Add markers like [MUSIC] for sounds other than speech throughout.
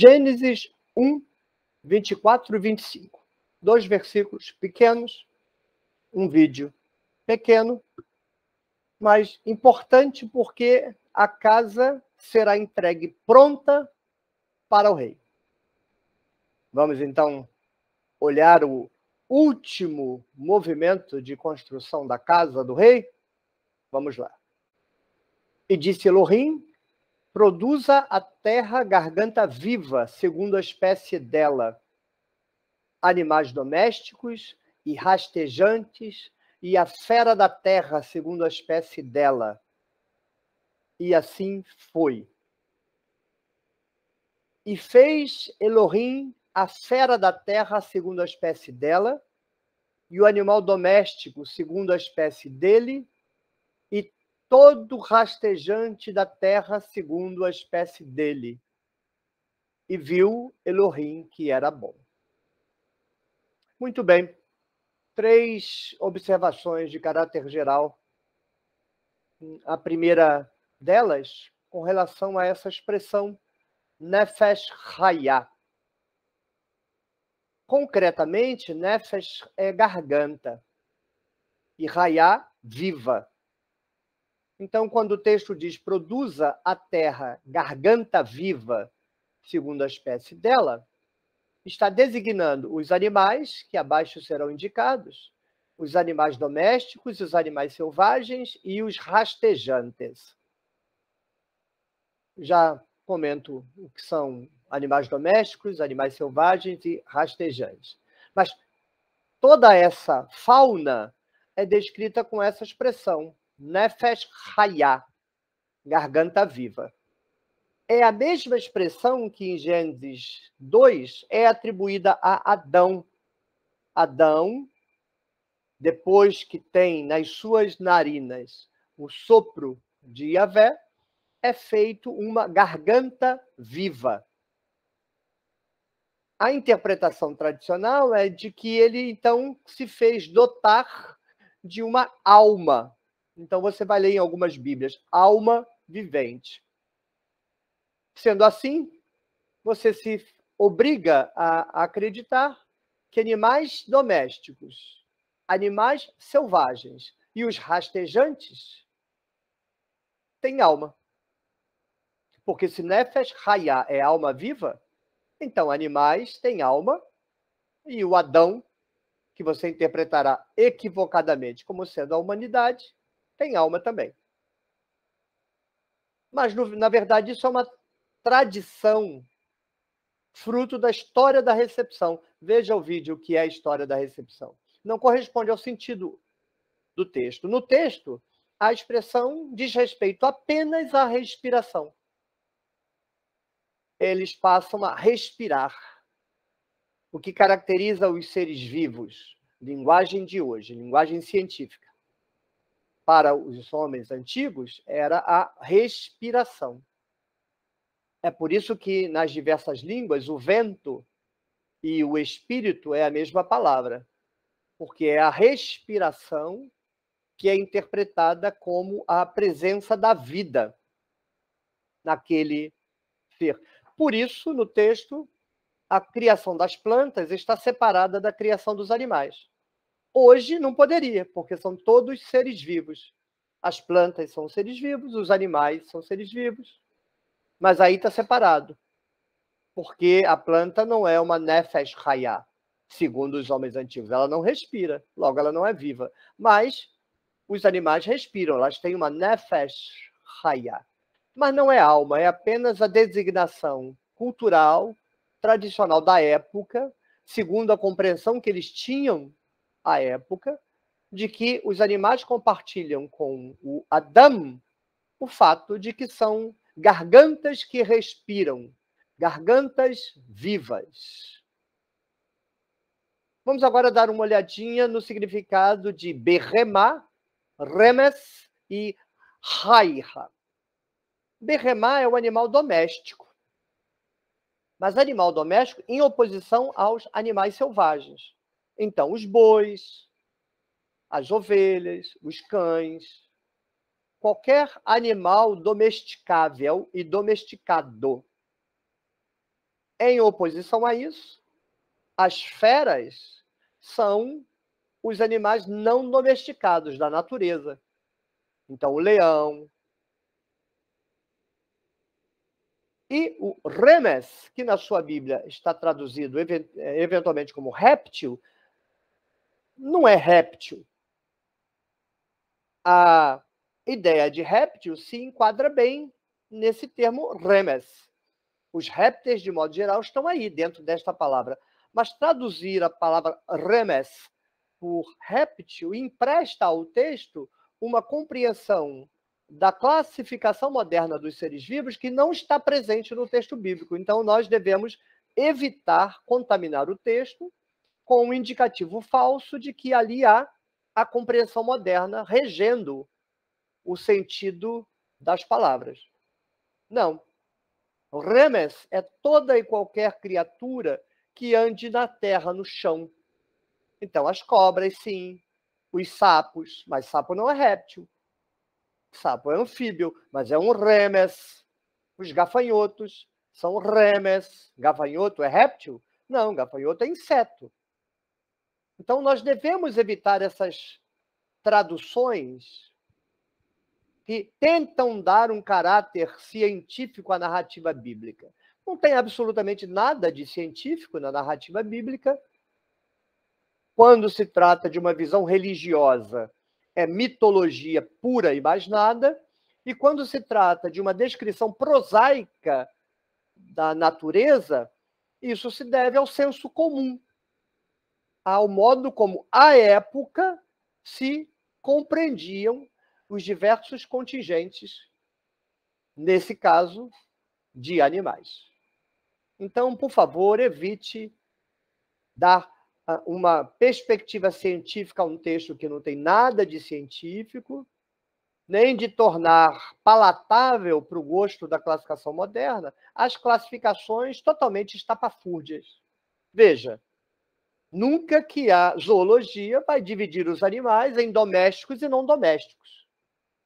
Gênesis 1, 24 e 25. Dois versículos pequenos, um vídeo pequeno, mas importante porque a casa será entregue pronta para o rei. Vamos então olhar o último movimento de construção da casa do rei? Vamos lá. E disse Elohim Produza a terra garganta viva, segundo a espécie dela. Animais domésticos e rastejantes, e a fera da terra, segundo a espécie dela. E assim foi. E fez Elohim a fera da terra, segundo a espécie dela, e o animal doméstico, segundo a espécie dele, e todo rastejante da terra segundo a espécie dele. E viu Elohim que era bom. Muito bem. Três observações de caráter geral. A primeira delas com relação a essa expressão Nefesh Hayah. Concretamente, Nefesh é garganta e Hayah, viva. Então, quando o texto diz produza a terra garganta viva, segundo a espécie dela, está designando os animais, que abaixo serão indicados, os animais domésticos, os animais selvagens e os rastejantes. Já comento o que são animais domésticos, animais selvagens e rastejantes. Mas toda essa fauna é descrita com essa expressão, Nefesh Hayah, garganta viva. É a mesma expressão que em Gênesis 2 é atribuída a Adão. Adão, depois que tem nas suas narinas o sopro de Yahvé, é feito uma garganta viva. A interpretação tradicional é de que ele então se fez dotar de uma alma então você vai ler em algumas Bíblias, alma vivente. Sendo assim, você se obriga a acreditar que animais domésticos, animais selvagens e os rastejantes têm alma. Porque se Nefesh Hayá é alma viva, então animais têm alma e o Adão, que você interpretará equivocadamente como sendo a humanidade, tem alma também. Mas, no, na verdade, isso é uma tradição, fruto da história da recepção. Veja o vídeo o que é a história da recepção. Não corresponde ao sentido do texto. No texto, a expressão diz respeito apenas à respiração. Eles passam a respirar, o que caracteriza os seres vivos, linguagem de hoje, linguagem científica para os homens antigos era a respiração. É por isso que nas diversas línguas o vento e o espírito é a mesma palavra, porque é a respiração que é interpretada como a presença da vida naquele ser. Por isso, no texto, a criação das plantas está separada da criação dos animais. Hoje não poderia, porque são todos seres vivos. As plantas são seres vivos, os animais são seres vivos, mas aí está separado, porque a planta não é uma nefesh raya, segundo os homens antigos. Ela não respira, logo ela não é viva. Mas os animais respiram, elas têm uma nefesh raya, Mas não é alma, é apenas a designação cultural, tradicional da época, segundo a compreensão que eles tinham à época de que os animais compartilham com o Adam o fato de que são gargantas que respiram, gargantas vivas. Vamos agora dar uma olhadinha no significado de berrema, remes e raiha. Berrema é o animal doméstico, mas animal doméstico em oposição aos animais selvagens. Então, os bois, as ovelhas, os cães, qualquer animal domesticável e domesticado. Em oposição a isso, as feras são os animais não domesticados da natureza. Então, o leão. E o remes, que na sua Bíblia está traduzido eh, eventualmente como réptil, não é réptil. A ideia de réptil se enquadra bem nesse termo remes. Os répteis, de modo geral, estão aí dentro desta palavra. Mas traduzir a palavra remes por réptil empresta ao texto uma compreensão da classificação moderna dos seres vivos que não está presente no texto bíblico. Então, nós devemos evitar contaminar o texto com o um indicativo falso de que ali há a compreensão moderna regendo o sentido das palavras. Não. Remes é toda e qualquer criatura que ande na terra, no chão. Então, as cobras, sim, os sapos, mas sapo não é réptil. Sapo é anfíbio, mas é um remes. Os gafanhotos são remes. Gafanhoto é réptil? Não, gafanhoto é inseto. Então, nós devemos evitar essas traduções que tentam dar um caráter científico à narrativa bíblica. Não tem absolutamente nada de científico na narrativa bíblica. Quando se trata de uma visão religiosa, é mitologia pura e mais nada. E quando se trata de uma descrição prosaica da natureza, isso se deve ao senso comum, ao modo como, à época, se compreendiam os diversos contingentes, nesse caso, de animais. Então, por favor, evite dar ah, uma perspectiva científica a um texto que não tem nada de científico, nem de tornar palatável para o gosto da classificação moderna as classificações totalmente estapafúrdias. Veja, Nunca que a zoologia vai dividir os animais em domésticos e não domésticos.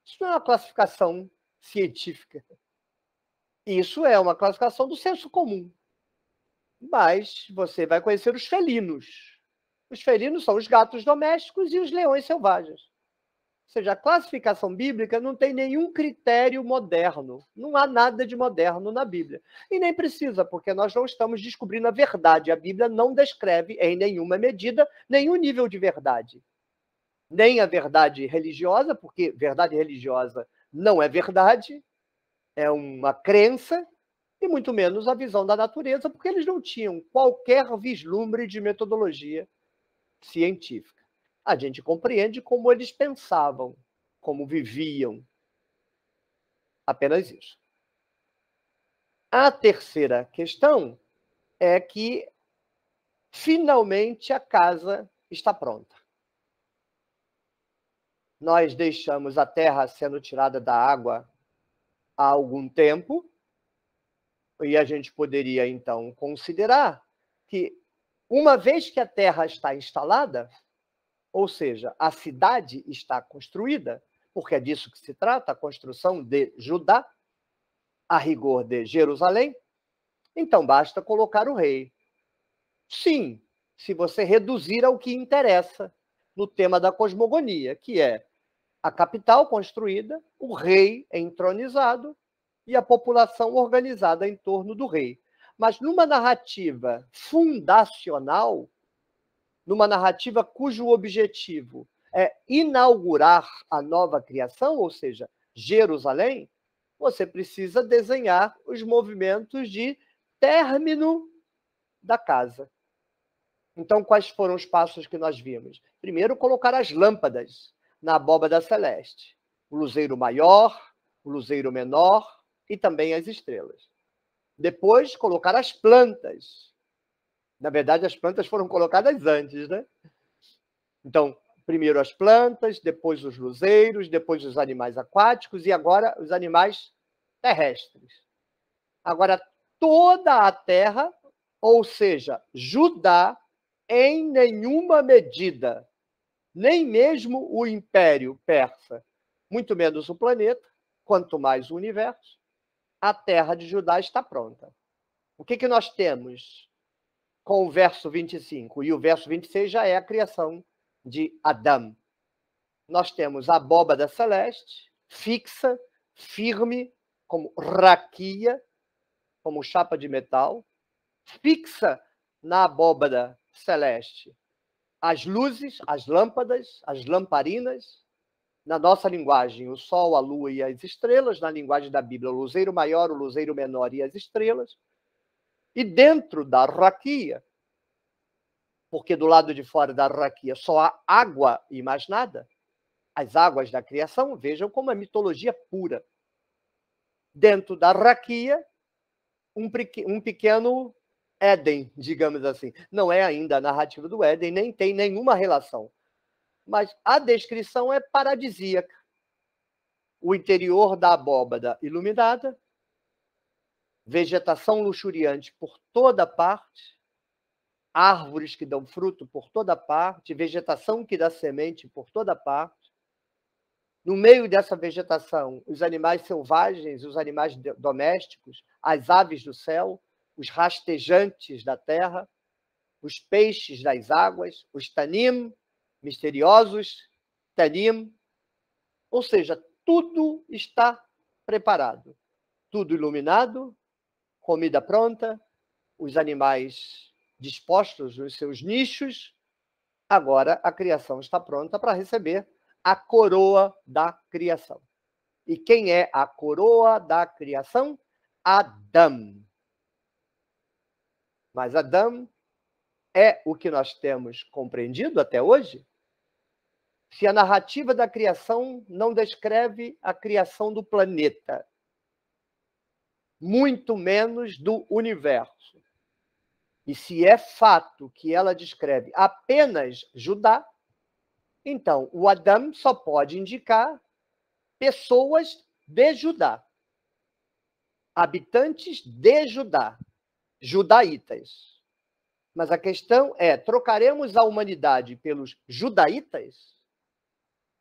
Isso não é uma classificação científica. Isso é uma classificação do senso comum. Mas você vai conhecer os felinos. Os felinos são os gatos domésticos e os leões selvagens seja, a classificação bíblica não tem nenhum critério moderno. Não há nada de moderno na Bíblia. E nem precisa, porque nós não estamos descobrindo a verdade. A Bíblia não descreve em nenhuma medida nenhum nível de verdade. Nem a verdade religiosa, porque verdade religiosa não é verdade, é uma crença, e muito menos a visão da natureza, porque eles não tinham qualquer vislumbre de metodologia científica a gente compreende como eles pensavam, como viviam. Apenas isso. A terceira questão é que, finalmente, a casa está pronta. Nós deixamos a terra sendo tirada da água há algum tempo, e a gente poderia, então, considerar que, uma vez que a terra está instalada, ou seja, a cidade está construída, porque é disso que se trata, a construção de Judá, a rigor de Jerusalém. Então basta colocar o rei. Sim, se você reduzir ao que interessa no tema da cosmogonia, que é a capital construída, o rei entronizado e a população organizada em torno do rei. Mas numa narrativa fundacional, numa narrativa cujo objetivo é inaugurar a nova criação, ou seja, Jerusalém, você precisa desenhar os movimentos de término da casa. Então, quais foram os passos que nós vimos? Primeiro, colocar as lâmpadas na abóbada celeste, o luzeiro maior, o luzeiro menor e também as estrelas. Depois, colocar as plantas na verdade, as plantas foram colocadas antes, né? Então, primeiro as plantas, depois os luzeiros, depois os animais aquáticos e agora os animais terrestres. Agora, toda a terra, ou seja, Judá, em nenhuma medida, nem mesmo o império persa, muito menos o planeta, quanto mais o universo, a terra de Judá está pronta. O que, que nós temos? com o verso 25. E o verso 26 já é a criação de Adão. Nós temos a abóbada celeste, fixa, firme, como raquia, como chapa de metal, fixa na abóbada celeste as luzes, as lâmpadas, as lamparinas, na nossa linguagem, o sol, a lua e as estrelas, na linguagem da Bíblia, o luzeiro maior, o luzeiro menor e as estrelas, e dentro da raquia, porque do lado de fora da raquia só há água e mais nada, as águas da criação, vejam como é mitologia pura. Dentro da raquia, um, um pequeno Éden, [LAUGHS] digamos assim. Não é ainda a narrativa do Éden, nem tem nenhuma relação. Mas a descrição é paradisíaca. O interior da abóbada iluminada, vegetação luxuriante por toda parte, árvores que dão fruto por toda parte, vegetação que dá semente por toda parte. No meio dessa vegetação, os animais selvagens, os animais domésticos, as aves do céu, os rastejantes da terra, os peixes das águas, os tanim, misteriosos, tanim. Ou seja, tudo está preparado, tudo iluminado, comida pronta, os animais dispostos nos seus nichos. Agora a criação está pronta para receber a coroa da criação. E quem é a coroa da criação? Adão. Mas Adão é o que nós temos compreendido até hoje? Se a narrativa da criação não descreve a criação do planeta, muito menos do universo. E se é fato que ela descreve apenas Judá, então o Adam só pode indicar pessoas de Judá, habitantes de Judá, judaítas. Mas a questão é: trocaremos a humanidade pelos judaítas?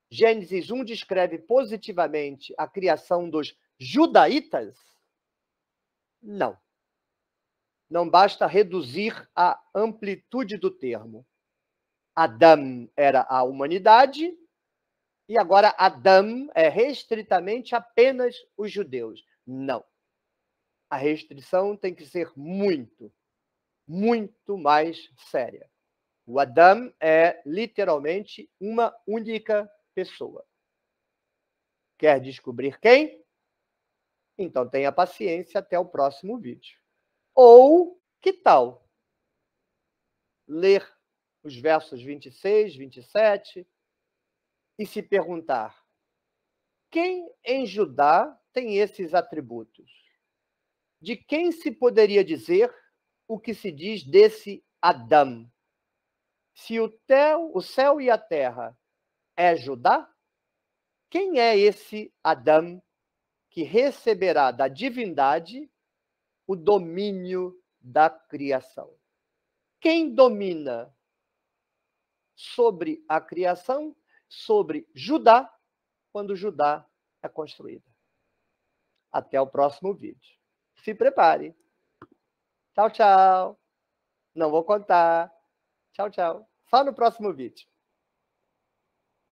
Gênesis 1 descreve positivamente a criação dos judaítas? Não. Não basta reduzir a amplitude do termo. Adam era a humanidade e agora Adam é restritamente apenas os judeus. Não. A restrição tem que ser muito, muito mais séria. O Adam é literalmente uma única pessoa. Quer descobrir quem? Então tenha paciência até o próximo vídeo. Ou que tal ler os versos 26, 27 e se perguntar: quem em Judá tem esses atributos? De quem se poderia dizer o que se diz desse Adão? Se o, o céu e a terra é Judá, quem é esse Adão que receberá da divindade o domínio da criação. Quem domina sobre a criação? Sobre Judá, quando Judá é construída. Até o próximo vídeo. Se prepare. Tchau, tchau. Não vou contar. Tchau, tchau. Só no próximo vídeo.